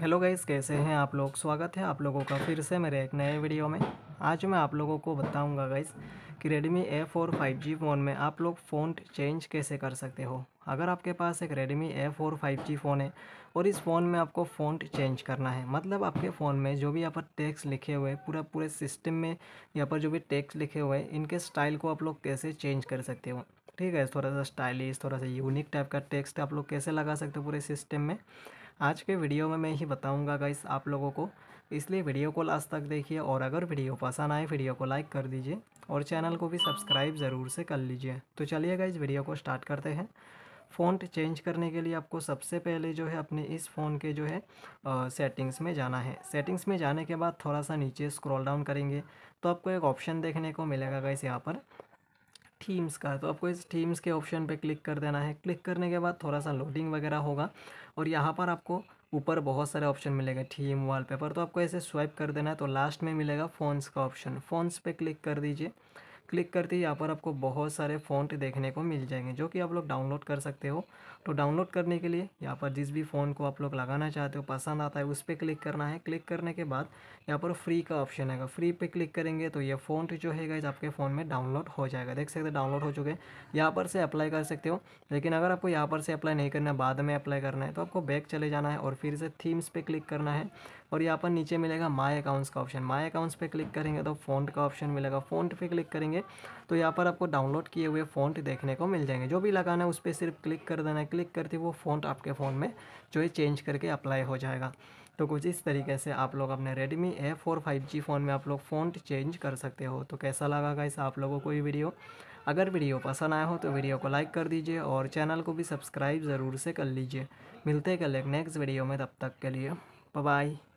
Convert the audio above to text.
hello guys कैसे हैं आप लोग स्वागत है आप लोगों का फिर से मेरे एक नए वीडियो में आज मैं आप लोगों को बताऊंगा गाइस कि Redmi A4 5G फ़ोन में आप लोग फ़ोन चेंज कैसे कर सकते हो अगर आपके पास एक Redmi A4 5G फ़ोन है और इस फ़ोन में आपको फ़ोन चेंज करना है मतलब आपके फ़ोन में जो भी यहाँ पर टेक्स्ट लिखे हुए पूरा पूरे सिस्टम में यहाँ पर जो भी टेक्स्ट लिखे हुए हैं इनके स्टाइल को आप लोग कैसे चेंज कर सकते हो ठीक है थोड़ा सा स्टाइलिश थोड़ा सा यूनिक टाइप का टेक्स्ट आप लोग कैसे लगा सकते हो पूरे सिस्टम में आज के वीडियो में मैं ही बताऊंगा गाइस आप लोगों को इसलिए वीडियो को लास्ट तक देखिए और अगर वीडियो पसंद आए वीडियो को लाइक कर दीजिए और चैनल को भी सब्सक्राइब ज़रूर से कर लीजिए तो चलिए गाइस वीडियो को स्टार्ट करते हैं फ़ोन चेंज करने के लिए आपको सबसे पहले जो है अपने इस फ़ोन के जो है आ, सेटिंग्स में जाना है सेटिंग्स में जाने के बाद थोड़ा सा नीचे स्क्रॉल डाउन करेंगे तो आपको एक ऑप्शन देखने को मिलेगा गाइस यहाँ पर थीम्स का तो आपको इस थीम्स के ऑप्शन पे क्लिक कर देना है क्लिक करने के बाद थोड़ा सा लोडिंग वगैरह होगा और यहाँ पर आपको ऊपर बहुत सारे ऑप्शन मिलेंगे थीम वॉलपेपर तो आपको ऐसे स्वाइप कर देना है तो लास्ट में मिलेगा फ़ोन्स का ऑप्शन फ़ोन्स पे क्लिक कर दीजिए क्लिक करते ही यहाँ पर आपको बहुत सारे फ़ॉन्ट देखने को मिल जाएंगे जो कि आप लोग डाउनलोड कर सकते हो तो डाउनलोड करने के लिए यहाँ पर जिस भी फ़ोन को आप लोग लगाना चाहते हो पसंद आता है उस पर क्लिक करना है क्लिक करने के बाद यहाँ पर फ्री का ऑप्शन है फ्री पे क्लिक करेंगे तो ये फ़ोन जो है गाइज आपके फ़ोन में डाउनलोड हो जाएगा देख सकते हो डाउनलोड हो चुके हैं यहाँ पर से अप्लाई कर सकते हो लेकिन अगर आपको यहाँ पर से अप्लाई नहीं करना है बाद में अप्लाई करना है तो आपको बैक चले जाना है और फिर से थीम्स पर क्लिक करना है और यहाँ पर नीचे मिलेगा माई अकाउंट्स का ऑप्शन माई अकाउंट्स पर क्लिक करेंगे तो फ़ोन का ऑप्शन मिलेगा फ़ोन पर क्लिक करेंगे करेंगे तो यहाँ पर आपको डाउनलोड किए हुए फ़ॉन्ट देखने को मिल जाएंगे जो भी लगाना है उस पर सिर्फ क्लिक कर देना है क्लिक करते वो फ़ॉन्ट आपके फ़ोन में जो है चेंज करके अप्लाई हो जाएगा तो कुछ इस तरीके से आप लोग अपने Redmi A4 5G फ़ोन में आप लोग फ़ॉन्ट चेंज कर सकते हो तो कैसा लगा गाइस आप लोगों को ये वीडियो अगर वीडियो पसंद आया हो तो वीडियो को लाइक कर दीजिए और चैनल को भी सब्सक्राइब ज़रूर से कर लीजिए मिलते हैं कल एक नेक्स्ट वीडियो में तब तक के लिए बाय